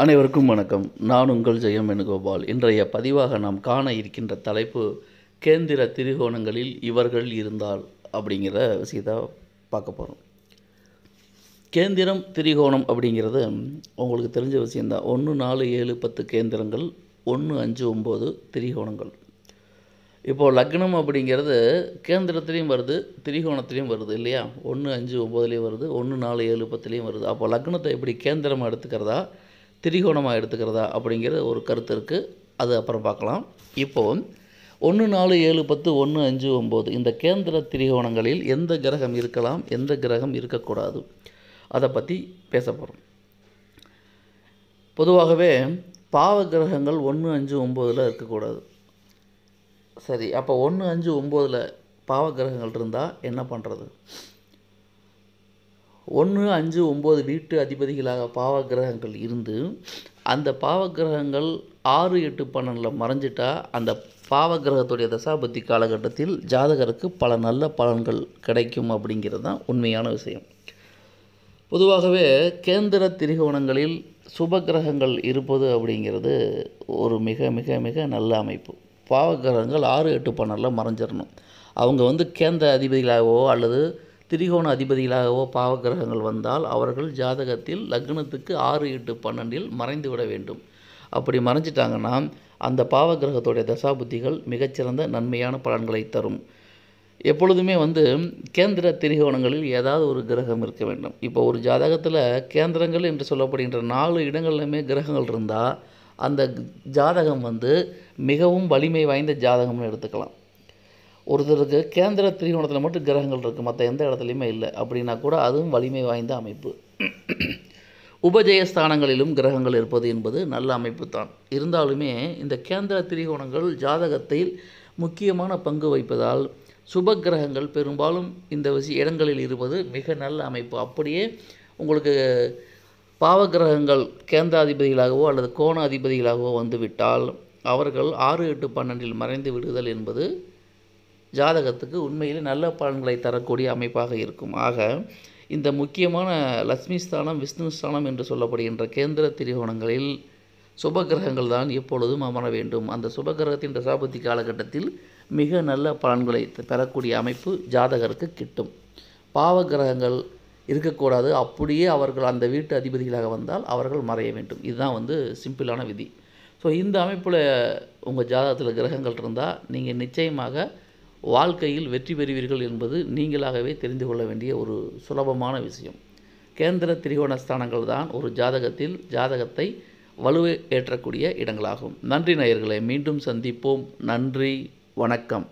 அனைவருக்கும் வணக்கம் நான் உங்கள் ஜெயம் வேணுகோபால் இன்றைய பதிவாக நாம் காண இருக்கின்ற தலைப்பு கேந்திர திரிகோணங்களில் இவர்கள் இருந்தால் அப்படிங்கிற விஷயத்தை பார்க்க போகிறோம் கேந்திரம் திரிகோணம் அப்படிங்கிறது உங்களுக்கு தெரிஞ்ச விஷயந்தான் ஒன்று நாலு ஏழு பத்து கேந்திரங்கள் ஒன்று அஞ்சு ஒம்பது திரிகோணங்கள் இப்போது லக்னம் அப்படிங்கிறது கேந்திரத்துலேயும் வருது திரிகோணத்துலேயும் வருது இல்லையா ஒன்று அஞ்சு ஒம்போதுலேயும் வருது ஒன்று நாலு ஏழு பத்துலேயும் வருது அப்போ லக்னத்தை எப்படி கேந்திரமாக எடுத்துக்கிறதா திரிகோணமாக எடுத்துக்கிறதா அப்படிங்கிற ஒரு கருத்து இருக்குது அது அப்புறம் பார்க்கலாம் இப்போது ஒன்று நாலு ஏழு பத்து ஒன்று அஞ்சு ஒம்பது இந்த கேந்திர திரிகோணங்களில் எந்த கிரகம் இருக்கலாம் எந்த கிரகம் இருக்கக்கூடாது அதை பற்றி பேச போகிறோம் பொதுவாகவே பாவ கிரகங்கள் ஒன்று அஞ்சு ஒம்போதில் இருக்கக்கூடாது சரி அப்போ ஒன்று அஞ்சு ஒம்போதில் பாவ கிரகங்கள் இருந்தால் என்ன பண்ணுறது ஒன்று அஞ்சு ஒம்பது வீட்டு அதிபதிகளாக பாவ கிரகங்கள் இருந்து அந்த பாவ கிரகங்கள் ஆறு எட்டு பன்னெண்டில் மறைஞ்சிட்டா அந்த பாவ கிரகத்துடைய தசாபத்தி காலகட்டத்தில் ஜாதகருக்கு பல நல்ல பலன்கள் கிடைக்கும் அப்படிங்கிறது தான் உண்மையான விஷயம் பொதுவாகவே கேந்திர திரிகோணங்களில் சுப கிரகங்கள் இருப்பது அப்படிங்கிறது ஒரு மிக மிக மிக நல்ல அமைப்பு பாவ கிரகங்கள் ஆறு எட்டு பன்னெண்டில் மறைஞ்சிடணும் அவங்க வந்து கேந்திர அதிபதிகளாகவோ அல்லது திரிகோண அதிபதிகளாகவோ பாவகிரகங்கள் வந்தால் அவர்கள் ஜாதகத்தில் லக்னத்துக்கு ஆறு எட்டு பன்னெண்டில் மறைந்து விட வேண்டும் அப்படி மறைஞ்சிட்டாங்கன்னா அந்த பாவகிரகத்துடைய புத்திகள் மிகச்சிறந்த நன்மையான பலன்களை தரும் எப்பொழுதுமே வந்து கேந்திர திரிகோணங்களில் ஏதாவது ஒரு கிரகம் இருக்க வேண்டும் இப்போ ஒரு ஜாதகத்தில் கேந்திரங்கள் என்று சொல்லப்படுகின்ற நாலு இடங்கள்லையுமே கிரகங்கள் இருந்தால் அந்த ஜாதகம் வந்து மிகவும் வலிமை வாய்ந்த ஜாதகம்னு எடுத்துக்கலாம் ஒருத்தருக்கு கேந்திர திரிகோணத்தில் மட்டும் கிரகங்கள் இருக்குது மற்ற எந்த இடத்துலையுமே இல்லை அப்படின்னா கூட அதுவும் வலிமை வாய்ந்த அமைப்பு உபஜயஸ்தானங்களிலும் கிரகங்கள் இருப்பது என்பது நல்ல அமைப்பு தான் இருந்தாலுமே இந்த கேந்திர திரிகோணங்கள் ஜாதகத்தில் முக்கியமான பங்கு வைப்பதால் சுப கிரகங்கள் பெரும்பாலும் இந்த விஷய இடங்களில் இருப்பது மிக நல்ல அமைப்பு அப்படியே உங்களுக்கு பாவ கிரகங்கள் கேந்திராதிபதிகளாகவோ அல்லது கோண அதிபதிகளாகவோ வந்துவிட்டால் அவர்கள் ஆறு எட்டு பன்னெண்டில் மறைந்து விடுதல் என்பது ஜாதகத்துக்கு உண்மையில் நல்ல பலன்களை தரக்கூடிய அமைப்பாக இருக்கும் ஆக இந்த முக்கியமான லக்ஷ்மி ஸ்தானம் விஷ்ணு ஸ்தானம் என்று சொல்லப்படுகின்ற கேந்திர திரிகோணங்களில் சுபகிரகங்கள் தான் எப்பொழுதும் அமர வேண்டும் அந்த சுபகிரகத்தின் தசாபதி காலகட்டத்தில் மிக நல்ல பலன்களை பெறக்கூடிய அமைப்பு ஜாதகருக்கு கிட்டும் பாவ கிரகங்கள் இருக்கக்கூடாது அப்படியே அவர்கள் அந்த வீட்டு அதிபதிகளாக வந்தால் அவர்கள் மறைய வேண்டும் இதுதான் வந்து சிம்பிளான விதி ஸோ இந்த அமைப்பில் உங்கள் ஜாதகத்தில் கிரகங்கள் இருந்தால் நீங்கள் நிச்சயமாக வாழ்க்கையில் வெற்றி பெறுவீர்கள் என்பது நீங்களாகவே தெரிந்து கொள்ள வேண்டிய ஒரு சுலபமான விஷயம் கேந்திர திரிகோணஸ்தானங்கள் தான் ஒரு ஜாதகத்தில் ஜாதகத்தை வலுவை ஏற்றக்கூடிய இடங்களாகும் நன்றி நேயர்களை மீண்டும் சந்திப்போம் நன்றி வணக்கம்